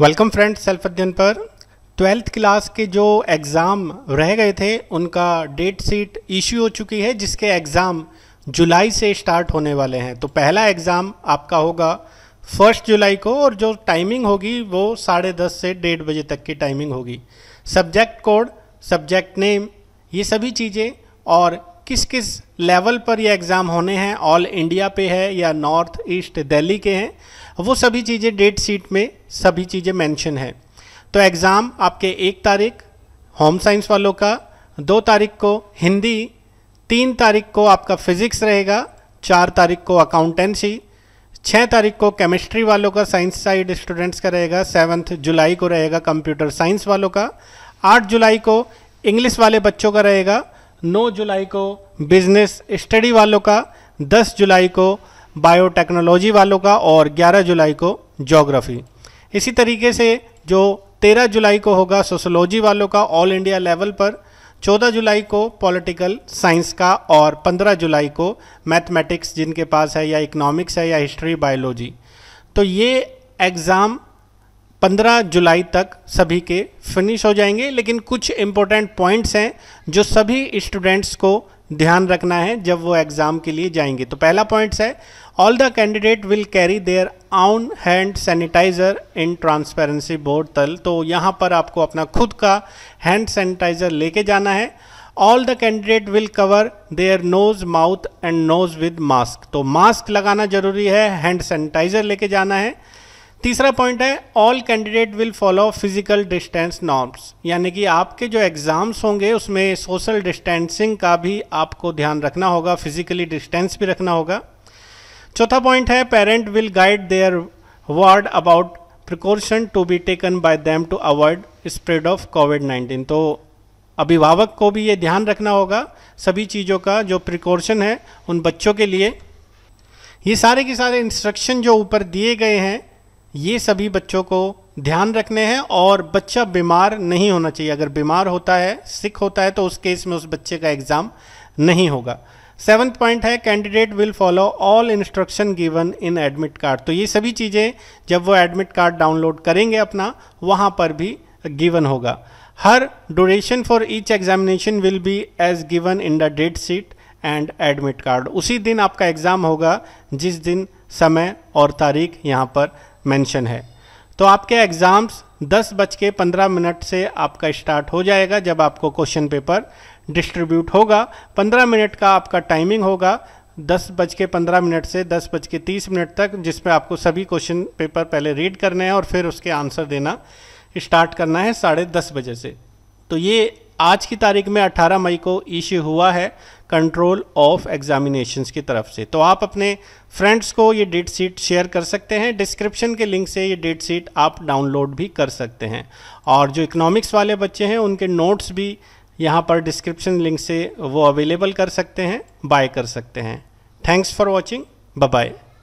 welcome friends self अध्ययन पर twelfth class के जो एग्ज़ाम रह गए थे उनका डेट सीट इश्यू हो चुकी है जिसके एग्ज़ाम जुलाई से स्टार्ट होने वाले हैं तो पहला एग्ज़ाम आपका होगा फर्स्ट जुलाई को और जो टाइमिंग होगी वो साढ़े दस से डेढ़ बजे तक की टाइमिंग होगी सब्जेक्ट कोड सब्जेक्ट नेम ये सभी चीज़ें और किस किस लेवल पर ये एग्ज़ाम होने हैं ऑल इंडिया पे है या नॉर्थ ईस्ट दिल्ली के हैं वो सभी चीज़ें डेट शीट में सभी चीज़ें मेंशन हैं तो एग्ज़ाम आपके एक तारीख होम साइंस वालों का दो तारीख को हिंदी तीन तारीख को आपका फिज़िक्स रहेगा चार तारीख को अकाउंटेंसी छः तारीख को केमिस्ट्री वालों का साइंस साइड स्टूडेंट्स का रहेगा सेवन्थ जुलाई को रहेगा कंप्यूटर साइंस वालों का आठ जुलाई को इंग्लिश वाले बच्चों का रहेगा 9 जुलाई को बिजनेस स्टडी वालों का 10 जुलाई को बायोटेक्नोलॉजी वालों का और 11 जुलाई को जोग्राफ़ी इसी तरीके से जो 13 जुलाई को होगा सोशोलॉजी वालों का ऑल इंडिया लेवल पर 14 जुलाई को पॉलिटिकल साइंस का और 15 जुलाई को मैथमेटिक्स जिनके पास है या इकोनॉमिक्स है या हिस्ट्री बायोलॉजी तो ये एग्ज़ाम 15 जुलाई तक सभी के फिनिश हो जाएंगे लेकिन कुछ इम्पोर्टेंट पॉइंट्स हैं जो सभी स्टूडेंट्स को ध्यान रखना है जब वो एग्ज़ाम के लिए जाएंगे तो पहला पॉइंट्स है all the candidate will carry their own hand sanitizer in transparency board तल तो यहाँ पर आपको अपना खुद का हैंड सैनिटाइज़र लेके जाना है all the candidate will cover their nose mouth and nose with mask तो मास्क लगाना जरूरी है हैंड सैनिटाइज़र लेके जाना है तीसरा पॉइंट है all candidate will follow physical distance norms यानी कि आपके जो एग्ज़ाम्स होंगे उसमें सोशल डिस्टेंसिंग का भी आपको ध्यान रखना होगा फिजिकली डिस्टेंस भी रखना होगा चौथा पॉइंट है parent will guide their ward about precaution to be taken by them to avoid spread of covid nineteen तो अभिभावक को भी ये ध्यान रखना होगा सभी चीज़ों का जो प्रिकॉशन है उन बच्चों के लिए ये सारे के सारे इंस्ट्रक्शन जो ऊपर दिए गए हैं ये सभी बच्चों को ध्यान रखने हैं और बच्चा बीमार नहीं होना चाहिए अगर बीमार होता है सिक होता है तो उस केस में उस बच्चे का एग्ज़ाम नहीं होगा सेवन्थ पॉइंट है candidate will follow all instruction given in admit card तो ये सभी चीज़ें जब वो एडमिट कार्ड डाउनलोड करेंगे अपना वहाँ पर भी गिवन होगा हर duration for each examination will be as given in the date sheet and admit card उसी दिन आपका एग्ज़ाम होगा जिस दिन समय और तारीख यहाँ पर मेंशन है तो आपके एग्ज़ाम्स दस बज के पंद्रह मिनट से आपका स्टार्ट हो जाएगा जब आपको क्वेश्चन पेपर डिस्ट्रीब्यूट होगा पंद्रह मिनट का आपका टाइमिंग होगा दस बज के पंद्रह मिनट से दस बज के तीस मिनट तक जिसमें आपको सभी क्वेश्चन पेपर पहले रीड करने हैं और फिर उसके आंसर देना स्टार्ट करना है साढ़े दस बजे से तो ये आज की तारीख में 18 मई को इश्यू हुआ है कंट्रोल ऑफ एग्जामिनेशंस की तरफ से तो आप अपने फ्रेंड्स को ये डेट शीट शेयर कर सकते हैं डिस्क्रिप्शन के लिंक से ये डेट शीट आप डाउनलोड भी कर सकते हैं और जो इकोनॉमिक्स वाले बच्चे हैं उनके नोट्स भी यहाँ पर डिस्क्रिप्शन लिंक से वो अवेलेबल कर सकते हैं बाय कर सकते हैं थैंक्स फॉर वॉचिंग बाय